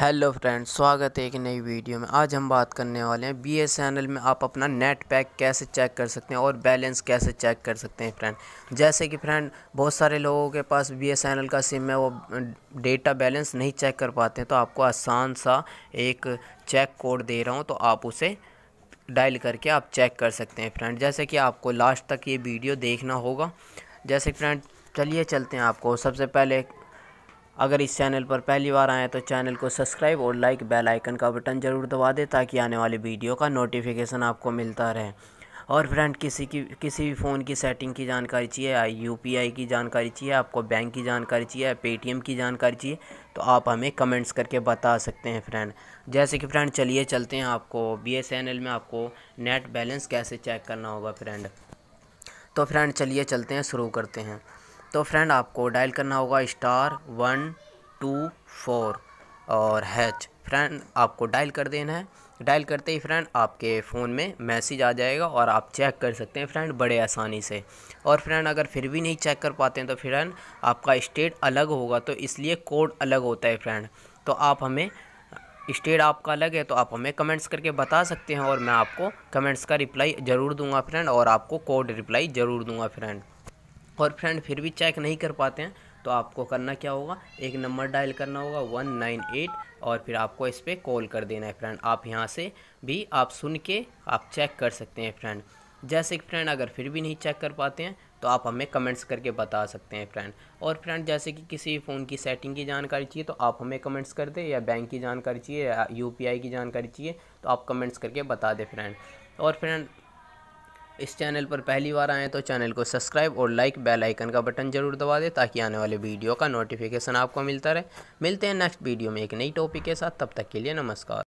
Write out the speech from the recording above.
hello friends स्वागत है एक नई वीडियो में आज हम बात करने वाले हैं बी एस एन एल में आप अपना नेट पैक कैसे चेक कर सकते हैं और बैलेंस कैसे चेक कर सकते हैं फ्रेंड जैसे कि फ्रेंड बहुत सारे लोगों के पास बी एस एन एल का सिम है वो डेटा बैलेंस नहीं चेक कर पाते हैं तो आपको आसान सा एक चेक कोड दे रहा हूँ तो आप उसे डायल करके आप चेक कर सकते हैं फ्रेंड जैसे कि आपको लास्ट तक ये वीडियो देखना होगा जैसे फ्रेंड चलिए चलते हैं आपको सबसे पहले अगर इस चैनल पर पहली बार आएँ तो चैनल को सब्सक्राइब और लाइक बेल आइकन का बटन ज़रूर दबा दें ताकि आने वाली वीडियो का नोटिफिकेशन आपको मिलता रहे और फ्रेंड किसी की किसी भी फ़ोन की सेटिंग की जानकारी चाहिए यू की जानकारी चाहिए आपको बैंक की जानकारी चाहिए पेटीएम की जानकारी चाहिए तो आप हमें कमेंट्स करके बता सकते हैं फ्रेंड जैसे कि फ्रेंड चलिए चलते हैं आपको बी में आपको नेट बैलेंस कैसे चेक करना होगा फ्रेंड तो फ्रेंड चलिए चलते हैं शुरू करते हैं तो फ्रेंड आपको डायल करना होगा स्टार वन टू फोर और हैच फ्रेंड आपको डायल कर देना है डायल करते ही फ्रेंड आपके फ़ोन में मैसेज आ जाएगा और आप चेक कर सकते हैं फ्रेंड बड़े आसानी से और फ्रेंड अगर फिर भी नहीं चेक कर पाते हैं तो फ्रेंड आपका स्टेट अलग होगा तो इसलिए कोड अलग होता है फ्रेंड तो आप हमें स्टेट आपका अलग है तो आप हमें कमेंट्स करके बता सकते हैं और मैं आपको कमेंट्स का रिप्लाई ज़रूर दूंगा फ्रेंड और आपको कोड रिप्लाई ज़रूर दूंगा फ्रेंड और फ्रेंड फिर भी चेक नहीं कर पाते हैं तो आपको करना क्या होगा एक नंबर डायल करना होगा वन नाइन एट और फिर आपको इस पर कॉल कर देना है फ्रेंड आप यहाँ से भी आप सुन के आप चेक कर सकते हैं फ्रेंड जैसे कि फ्रेंड अगर फिर भी नहीं चेक कर पाते हैं तो आप हमें कमेंट्स करके बता सकते हैं फ्रेंड और फ्रेंड जैसे कि किसी फ़ोन की सेटिंग की जानकारी चाहिए तो आप हमें कमेंट्स कर दें या बैंक की जानकारी चाहिए या यू की जानकारी चाहिए तो आप कमेंट्स करके बता दें फ्रेंड और फ्रेंड इस चैनल पर पहली बार आएँ तो चैनल को सब्सक्राइब और लाइक बेल आइकन का बटन जरूर दबा दें ताकि आने वाले वीडियो का नोटिफिकेशन आपको मिलता रहे मिलते हैं नेक्स्ट वीडियो में एक नई टॉपिक के साथ तब तक के लिए नमस्कार